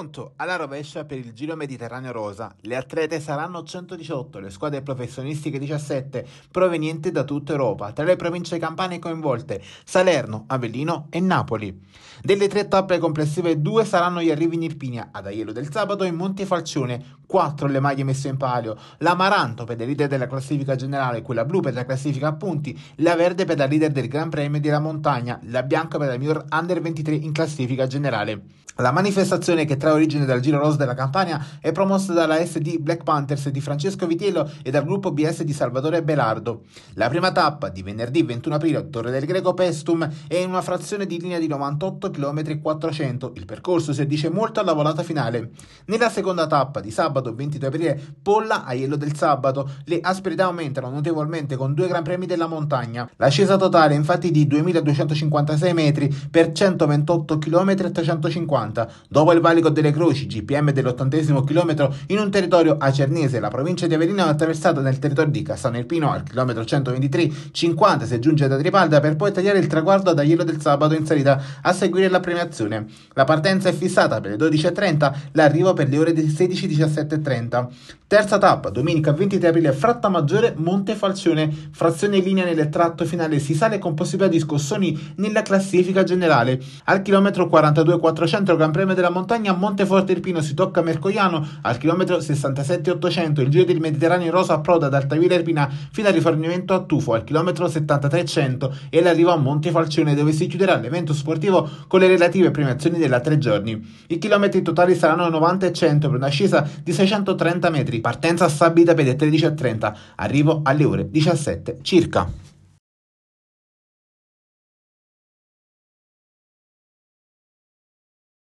Conto alla rovescia per il Giro Mediterraneo Rosa. Le atlete saranno 118, le squadre professionistiche 17, provenienti da tutta Europa, tra le province campane coinvolte Salerno, Avellino e Napoli. Delle tre tappe complessive, due saranno gli arrivi in Irpinia, ad Aiello del sabato e Monte Falcione, 4 le maglie messe in palio, l'amaranto per il leader della classifica generale, quella blu per la classifica a punti, la verde per la leader del Gran Premio della Montagna, la bianca per la miglior Under 23 in classifica generale. La manifestazione che trae origine dal Giro Rosa della Campania è promossa dalla SD Black Panthers di Francesco Vitiello e dal gruppo BS di Salvatore Belardo. La prima tappa, di venerdì 21 aprile a Torre del Greco Pestum, è in una frazione di linea di 98 km 400. Il percorso si addice molto alla volata finale. Nella seconda tappa di sabato sabato 23 aprile, Polla a Aiello del Sabato. Le asperità aumentano notevolmente con due Gran Premi della montagna. L'ascesa totale è infatti di 2256 metri per 128 km e 350. Dopo il valico delle Croci, GPM dell'ottantesimo chilometro, in un territorio acernese, la provincia di Avellino è attraversata nel territorio di Castanerpino al chilometro 123, 50 se giunge da Tripalda per poi tagliare il traguardo ad Aiello del Sabato in salita a seguire la premiazione. La partenza è fissata per le 12.30, l'arrivo per le ore 16.17. 17.30. Terza tappa, domenica 23 aprile, fratta maggiore, Monte Falcione, frazione linea nel tratto finale, si sale con possibilità di scossoni nella classifica generale. Al chilometro 42 400, Gran Premio della Montagna, Monteforte Irpino si tocca a Mercoiano, al chilometro 67 800, il Giro del Mediterraneo in rosa approda ad Altavilla Irpina fino al rifornimento a Tufo, al chilometro 73.100 e l'arrivo a Monte Falcione dove si chiuderà l'evento sportivo con le relative premiazioni della tre giorni. I chilometri totali saranno 90 e 100 per un'ascesa di 630 metri, partenza stabilita per le 13.30, arrivo alle ore 17 circa.